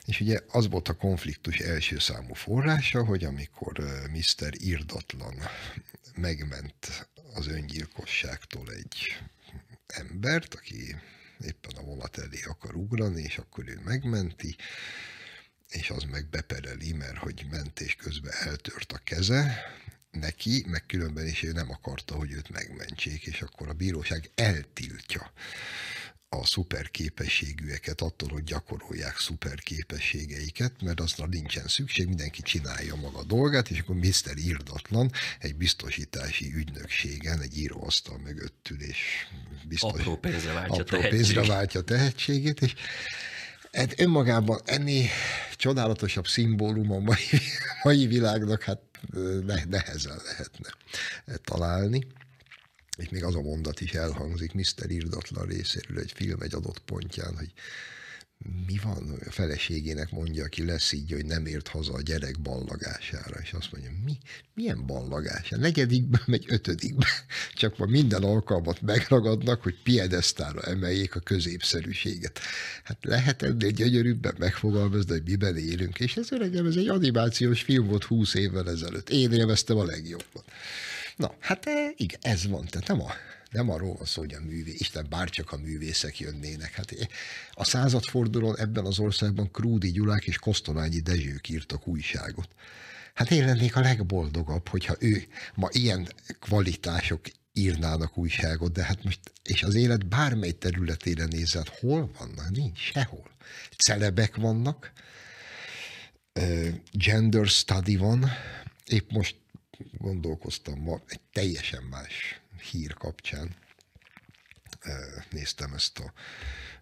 B: És ugye az volt a konfliktus első számú forrása, hogy amikor Mr. Irdatlan megment az öngyilkosságtól egy embert, aki éppen a vonat elé akar ugrani, és akkor ő megmenti, és az meg bepereli, mert hogy mentés közben eltört a keze, neki, meg különben is ő nem akarta, hogy őt megmentsék, és akkor a bíróság eltiltja a szuperképességűeket attól, hogy gyakorolják szuperképességeiket, mert aztán nincsen szükség, mindenki csinálja maga dolgát, és akkor Mr. Irdatlan egy biztosítási ügynökségen, egy íróasztal mögött ül, és biztos, apró pénzre váltja, apró tehetség. pénzre váltja tehetségét, és Hát önmagában ennél csodálatosabb szimbólum a mai, mai világnak hát nehezen lehetne találni és még az a mondat is elhangzik Mr. Irdatlan részéről egy film egy adott pontján, hogy mi van, a feleségének mondja, aki lesz így, hogy nem ért haza a gyerek ballagására, és azt mondja, mi, milyen ballagás? A negyedikben, meg ötödikben. [laughs] Csak ma minden alkalmat megragadnak, hogy piedesztára emeljék a középszerűséget. Hát lehet ennél gyönyörűbben megfogalmazni, hogy miben élünk, és ez öregem, ez egy animációs film volt húsz évvel ezelőtt. Én élveztem a legjobban. Na, hát eh, igen, ez van, tehát nem, a, nem arról van szó, hogy a művé, Isten bárcsak a művészek jönnének. Hát eh, a századfordulón ebben az országban Krúdi Gyulák és Kosztolányi Dezsők írtak újságot. Hát én lennék a legboldogabb, hogyha ő ma ilyen kvalitások írnának újságot, de hát most, és az élet bármely területére nézett, hát hol vannak? Nincs sehol. Celebek vannak, gender study van, épp most gondolkoztam ma, egy teljesen más hír kapcsán. Néztem ezt a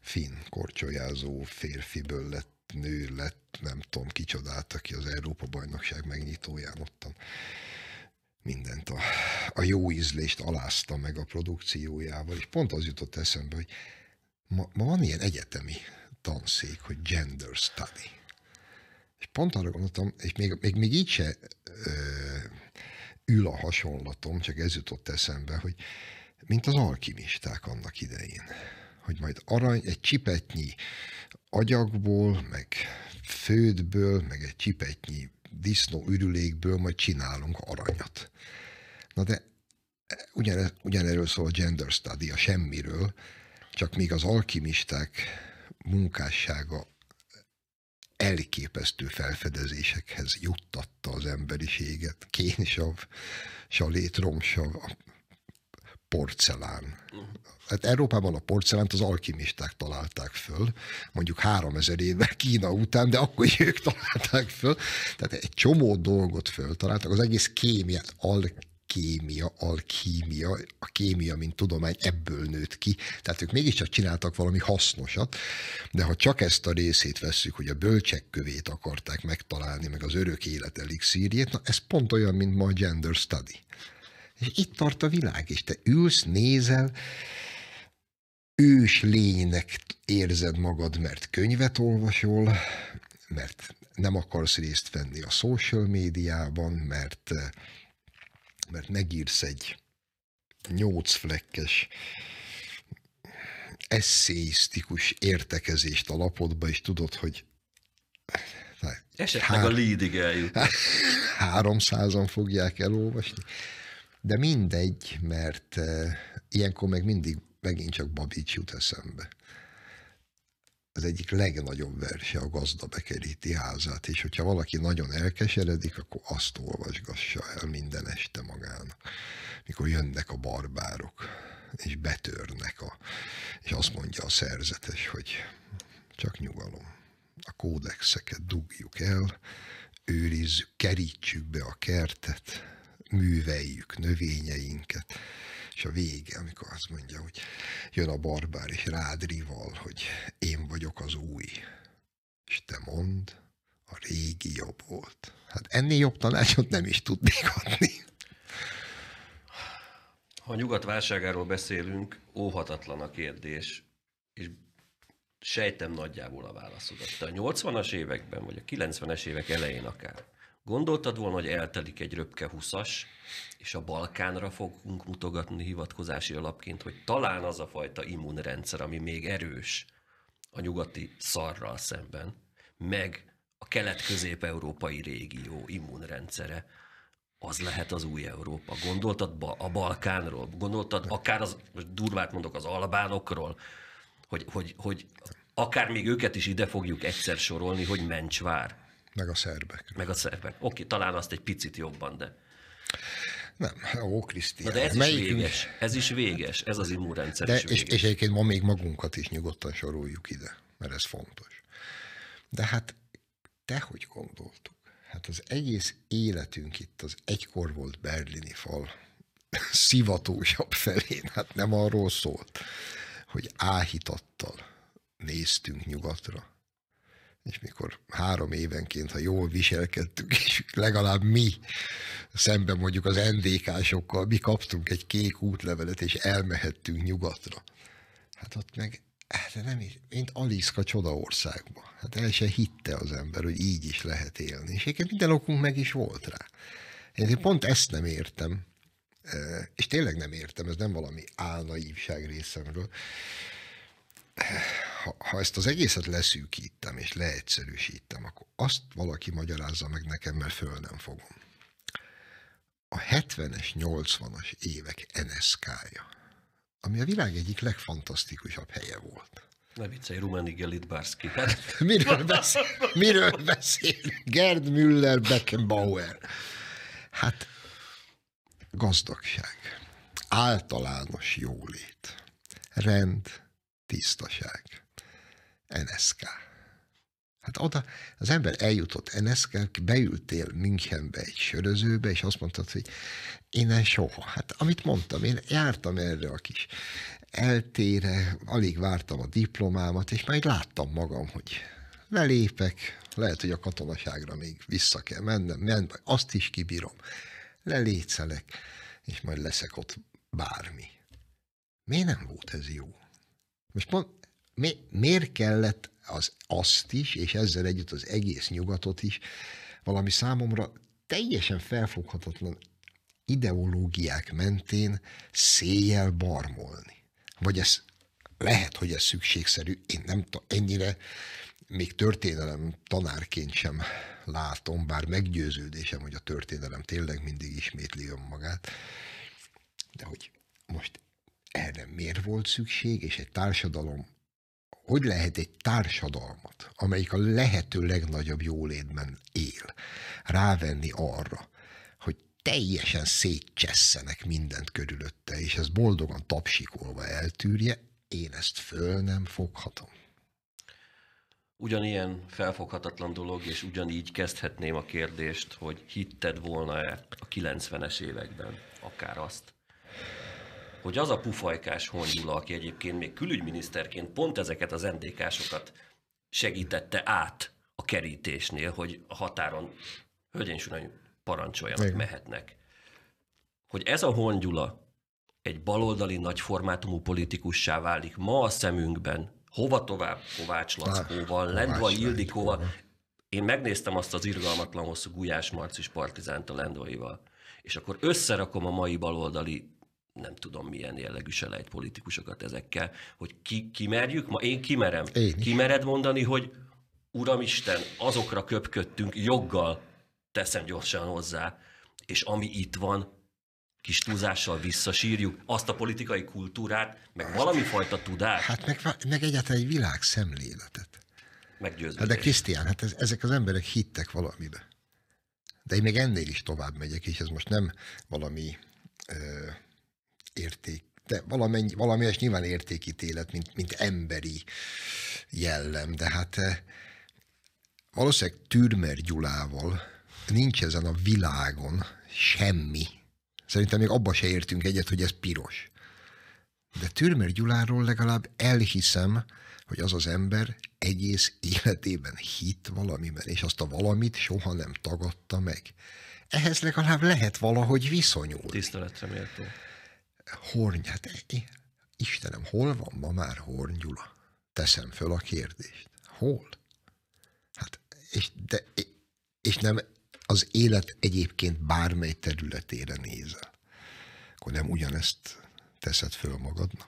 B: finn korcsolyázó férfiből lett nő lett, nem tudom kicsodát, aki az Európa-bajnokság megnyitóján ottan mindent a, a jó ízlést alázta meg a produkciójával, és pont az jutott eszembe, hogy ma, ma van ilyen egyetemi tanszék, hogy gender study. És pont arra gondoltam, és még, még, még így se ö, ül a hasonlatom, csak ez jutott eszembe, hogy mint az alkimisták annak idején, hogy majd arany, egy csipetnyi agyagból, meg fődből, meg egy csipetnyi disznó ürülékből majd csinálunk aranyat. Na de ugyanerről szól a gender study, a semmiről, csak még az alkimisták munkássága elképesztő felfedezésekhez juttatta az emberiséget. Kénsav, salétromsav, a porcelán. Hát Európában a porcelánt az alkimisták találták föl, mondjuk 3000 évvel Kína után, de akkor is ők találták föl. Tehát egy csomó dolgot föltaláltak, az egész kémiát, al kémia, alkímia, a kémia, mint tudomány ebből nőtt ki. Tehát ők mégiscsak csináltak valami hasznosat, de ha csak ezt a részét vesszük, hogy a bölcsek kövét akarták megtalálni, meg az örök élet elixírjét, na ez pont olyan, mint ma a gender study. És itt tart a világ, és te ülsz, nézel, ős lénynek érzed magad, mert könyvet olvasol, mert nem akarsz részt venni a social médiában, mert mert megírsz egy nyolc eszéisztikus értekezést a lapodba, és tudod, hogy Esetleg hár... a leadig eljut. Háromszázan fogják elolvasni. De mindegy, mert eh, ilyenkor meg mindig megint csak Babics jut eszembe az egyik legnagyobb verse a gazda bekeríti házát, és hogyha valaki nagyon elkeseredik, akkor azt olvasgassa el minden este magán, mikor jönnek a barbárok, és betörnek, a, és azt mondja a szerzetes, hogy csak nyugalom, a kódexeket dugjuk el, őrizzük, kerítsük be a kertet, műveljük növényeinket, és a vége, amikor azt mondja, hogy jön a barbár, és rád rival, hogy én vagyok az új. És te mond, a régi jobb volt. Hát ennél jobb tanácsot nem is tudnék adni.
A: Ha a nyugat válságáról beszélünk, óhatatlan a kérdés, és sejtem nagyjából a válaszodat. Te a 80-as években, vagy a 90-es évek elején akár, Gondoltad volna, hogy eltelik egy röpke 20 és a Balkánra fogunk mutogatni hivatkozási alapként, hogy talán az a fajta immunrendszer, ami még erős a nyugati szarral szemben, meg a kelet-közép-európai régió immunrendszere, az lehet az új Európa. Gondoltad a Balkánról, gondoltad akár az, most durvát mondok, az albánokról, hogy, hogy, hogy akár még őket is ide fogjuk egyszer sorolni, hogy mencsvár meg a szerbek. Meg a szerbek. Oké, talán azt egy picit jobban, de...
B: Nem, ó, Krisztián. de ez Melyik... is véges,
A: ez is véges, ez az immunrendszer de, is véges. És, és
B: egyébként ma még magunkat is nyugodtan soroljuk ide, mert ez fontos. De hát te hogy gondoltuk? Hát az egész életünk itt az egykor volt berlini fal [laughs] szivatósabb felén, hát nem arról szólt, hogy áhítattal néztünk nyugatra, és mikor három évenként, ha jól viselkedtünk, és legalább mi szemben mondjuk az NDK-sokkal, mi kaptunk egy kék útlevelet, és elmehettünk nyugatra. Hát ott meg hát de nem is, mint Aliszka országban. Hát el se hitte az ember, hogy így is lehet élni. És egyébként minden okunk meg is volt rá. Én pont ezt nem értem, és tényleg nem értem, ez nem valami álnaívság részemről, ha, ha ezt az egészet leszűkítem és leegyszerűsítem, akkor azt valaki magyarázza meg nekem, mert föl nem fogom. A 70-es, 80-as évek NSK-ja, ami a világ egyik legfantasztikusabb helye volt. Ne viccelj, Rumánig Elit Bárszki. Hát. miről, beszél, miről beszél? Gerd Müller, Beckenbauer. Hát gazdagság, általános jólét, rend, tisztaság. NSK. Hát oda az ember eljutott NSK, beültél Münchenbe egy sörözőbe, és azt mondtad, hogy innen soha. Hát amit mondtam, én jártam erre a kis eltére, alig vártam a diplomámat, és majd láttam magam, hogy lelépek, lehet, hogy a katonaságra még vissza kell mennem, ment, vagy azt is kibírom, lelécelek, és majd leszek ott bármi. Miért nem volt ez jó? Most mi, miért kellett az, azt is, és ezzel együtt az egész nyugatot is, valami számomra teljesen felfoghatatlan ideológiák mentén széjjel barmolni. Vagy ez lehet, hogy ez szükségszerű, én nem ennyire még történelem tanárként sem látom, bár meggyőződésem, hogy a történelem tényleg mindig ismétli önmagát, de hogy most erre miért volt szükség, és egy társadalom hogy lehet egy társadalmat, amelyik a lehető legnagyobb jólétben él, rávenni arra, hogy teljesen szétcsesszenek mindent körülötte, és ez boldogan tapsikolva eltűrje, én ezt föl nem foghatom.
A: Ugyanilyen felfoghatatlan dolog, és ugyanígy kezdhetném a kérdést, hogy hitted volna-e a 90-es években akár azt, hogy az a pufajkás Hongyula, aki egyébként még külügyminiszterként pont ezeket az NDK-sokat segítette át a kerítésnél, hogy a határon hölgyeim parancsoljanak, Igen. mehetnek. Hogy ez a Hongyula egy baloldali nagyformátumú politikussá válik ma a szemünkben, hova tovább Kovács ah, Lackóval, ah, Lendva Ildikóval. Én megnéztem azt az irgalmatlan hosszú Gulyás Marcis partizánt a Lendvaival, és akkor összerakom a mai baloldali nem tudom milyen jellegű selejt politikusokat ezekkel, hogy ki, kimerjük, ma én kimerem. Én Kimered mondani, hogy Uramisten, azokra köpködtünk, joggal teszem gyorsan hozzá, és ami itt van, kis túlzással visszasírjuk azt a politikai kultúrát, meg hát- valami fajta tudást. Hát meg,
B: meg egyáltalán egy szemléletet. Meggyőződés. Hát de Krisztián, hát ez, ezek az emberek hittek valamibe. De én még ennél is tovább megyek, és ez most nem valami ö, érték, de valamennyi, valamelyes nyilván értékítélet, mint, mint emberi jellem, de hát eh, valószínűleg Türmer Gyulával nincs ezen a világon semmi. Szerintem még abba se értünk egyet, hogy ez piros. De Türmer Gyuláról legalább elhiszem, hogy az az ember egész életében hit valamiben, és azt a valamit soha nem tagadta meg. Ehhez legalább lehet valahogy viszonyulni. Tiszteletre méltó hornyát, Istenem, hol van ma már hornyula? Teszem föl a kérdést. Hol? Hát, és, de, és nem az élet egyébként bármely területére nézel. Akkor nem ugyanezt teszed föl magadnak.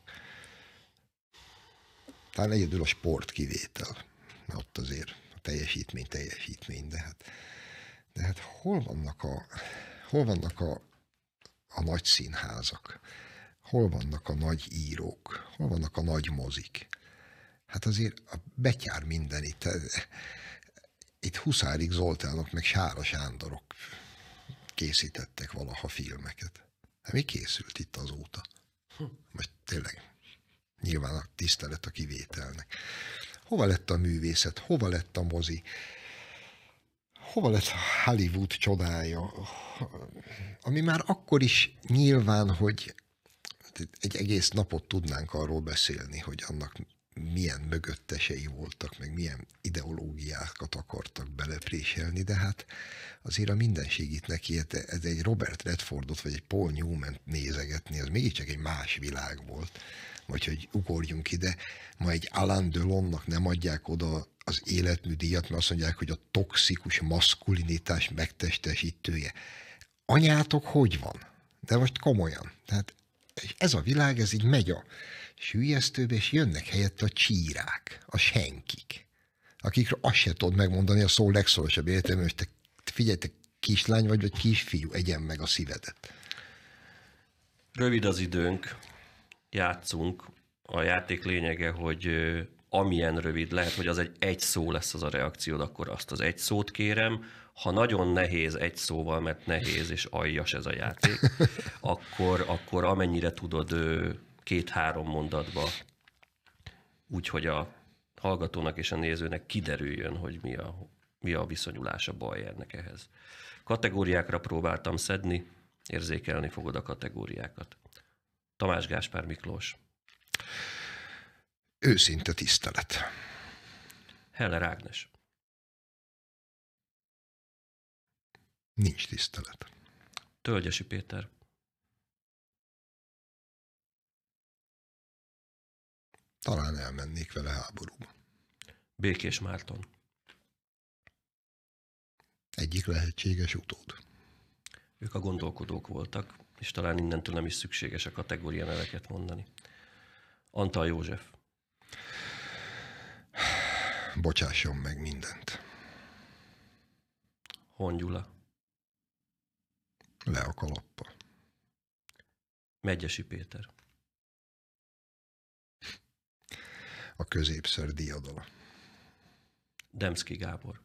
B: Talán egyedül a sport kivétel. ott azért a teljesítmény, teljesítmény, de hát, de hát hol vannak a, hol vannak a, a nagy színházak? hol vannak a nagy írók, hol vannak a nagy mozik. Hát azért a betyár minden itt. Eh, itt Huszárik Zoltánok, meg Sára Sándorok készítettek valaha filmeket. Hát mi készült itt azóta? Most hm. tényleg nyilván a tisztelet a kivételnek. Hova lett a művészet? Hova lett a mozi? hova lett a Hollywood csodája, ami már akkor is nyilván, hogy egy egész napot tudnánk arról beszélni, hogy annak milyen mögöttesei voltak, meg milyen ideológiákat akartak belepréselni, de hát azért a mindenség itt neki, hát ez egy Robert Redfordot vagy egy Paul newman nézegetni, az mégiscsak egy más világ volt, vagy hogy ugorjunk ide, ma egy Alan Delonnak nem adják oda az életműdíjat, mert azt mondják, hogy a toxikus maszkulinitás megtestesítője. Anyátok hogy van? De most komolyan. Tehát ez a világ, ez így megy a sűjesztőbe, és jönnek helyett a csírák, a senkik, akikről azt se tudod megmondani a szó legszorosabb értelmű, hogy te figyelj, te kislány vagy, vagy kisfiú, egyen meg a szívedet.
A: Rövid az időnk, játszunk. A játék lényege, hogy amilyen rövid lehet, hogy az egy egy szó lesz az a reakciód, akkor azt az egy szót kérem, ha nagyon nehéz egy szóval, mert nehéz és aljas ez a játék, [laughs] akkor, akkor amennyire tudod két-három mondatba, úgyhogy a hallgatónak és a nézőnek kiderüljön, hogy mi a, mi a viszonyulás a Bayernnek ehhez. Kategóriákra próbáltam szedni, érzékelni fogod a kategóriákat. Tamás Gáspár Miklós. Őszinte tisztelet. Heller Ágnes. Nincs tisztelet. Tölgyesi Péter. Talán elmennék vele háborúba. Békés Márton.
B: Egyik lehetséges utód.
A: Ők a gondolkodók voltak, és talán innentől nem is szükséges a kategória neveket mondani. Antal József.
B: Bocsásson meg mindent.
A: Hongyula. Le a kalappa. Megyesi Péter. A középször diadala. Demszki Gábor.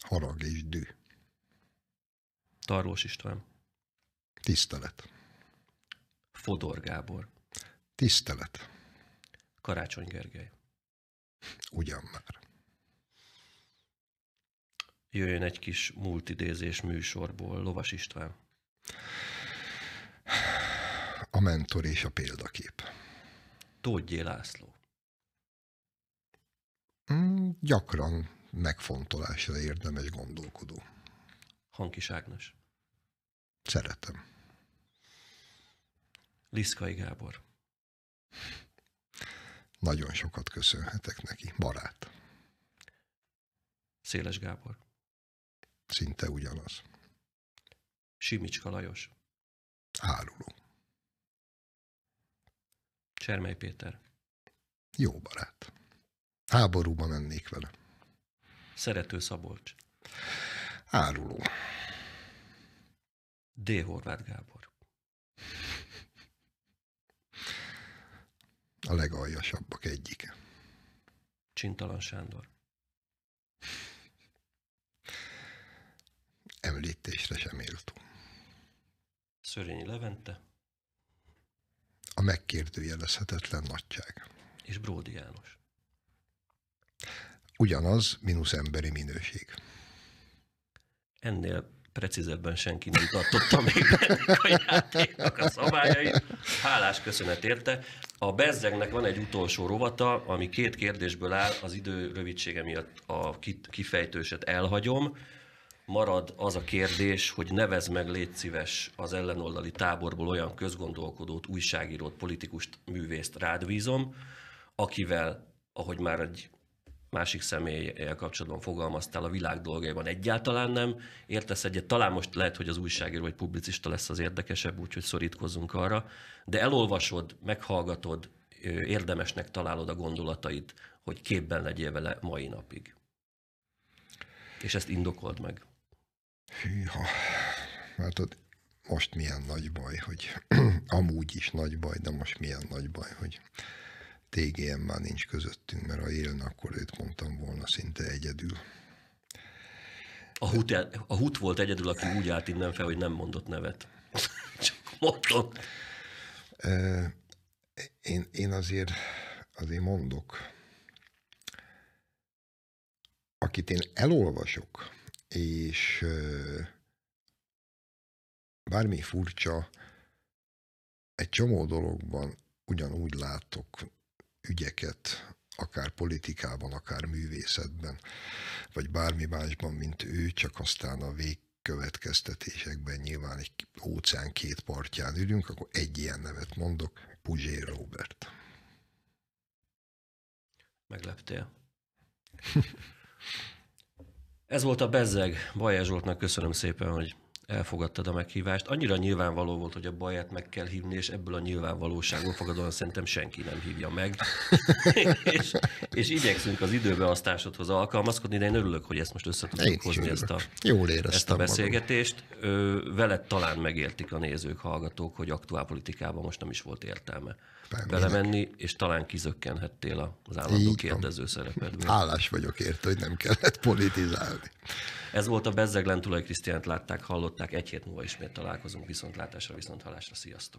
B: Harag és dű. Tarvos István. Tisztelet. Fodor Gábor. Tisztelet.
A: Karácsony Gergely. Ugyan már jöjjön egy kis multidézés műsorból, Lovas István.
B: A mentor és a példakép. Tógyé László. Mm, gyakran megfontolásra érdemes gondolkodó. Hankis Ágnes. Szeretem.
A: Liszkai Gábor. Nagyon sokat köszönhetek neki, barát. Széles Gábor szinte ugyanaz. Simicska Lajos. Áruló. Csermely Péter.
B: Jó barát. Háborúba mennék vele.
A: Szerető Szabolcs. Áruló. D. Horváth Gábor.
B: A legaljasabbak
A: egyike. Csintalan Sándor említésre sem éltünk. Szörényi Levente.
B: A megkérdőjelezhetetlen nagyság. És Bródi János. Ugyanaz, mínusz emberi minőség.
A: Ennél precízebben senki nem tartotta még a
B: játéknak a szabályait. Hálás
A: köszönet érte. A Bezzegnek van egy utolsó rovata, ami két kérdésből áll, az idő rövidsége miatt a kifejtőset elhagyom marad az a kérdés, hogy nevez meg légy szíves az ellenoldali táborból olyan közgondolkodót, újságírót, politikust, művészt rád bízom, akivel, ahogy már egy másik személyel kapcsolatban fogalmaztál, a világ dolgaiban egyáltalán nem értesz egyet. Talán most lehet, hogy az újságíró vagy publicista lesz az érdekesebb, úgyhogy szorítkozzunk arra, de elolvasod, meghallgatod, érdemesnek találod a gondolatait, hogy képben legyél vele mai napig.
B: És ezt indokold meg. Hűha, hát ott most milyen nagy baj, hogy [clears throat] amúgy is nagy baj, de most milyen nagy baj, hogy TGM már nincs közöttünk, mert ha élne, akkor őt mondtam volna szinte egyedül.
A: A hut, a hut volt egyedül, aki úgy állt innen fel, hogy nem mondott nevet. [laughs]
B: Csak mondtam. Én, én azért, azért mondok, akit én elolvasok, és bármi furcsa, egy csomó dologban ugyanúgy látok ügyeket, akár politikában, akár művészetben, vagy bármi másban, mint ő, csak aztán a végkövetkeztetésekben nyilván egy óceán két partján ülünk, akkor egy ilyen nevet mondok, Puzsé Robert. Megleptél. [laughs]
A: Ez volt a Bezzeg. Bajás Zsoltnak köszönöm szépen, hogy elfogadtad a meghívást. Annyira nyilvánvaló volt, hogy a baját meg kell hívni, és ebből a nyilvánvalóságon fogadóan szerintem senki nem hívja meg. [laughs] és, és igyekszünk az időbeosztásodhoz alkalmazkodni, de én örülök, hogy ezt most össze tudjuk hozni, ezt a, Jól ezt a beszélgetést. Magam. Veled talán megértik a nézők, hallgatók, hogy aktuálpolitikában most nem is volt értelme belemenni, és talán kizökkenhettél az állandó Így kérdező szerepedből. Állás vagyok érte, hogy nem kellett
B: politizálni.
A: Ez volt a Bezzeglen Lentulai Krisztiánt látták, hallották, egy hét múlva ismét találkozunk, viszontlátásra, viszonthalásra, sziasztok!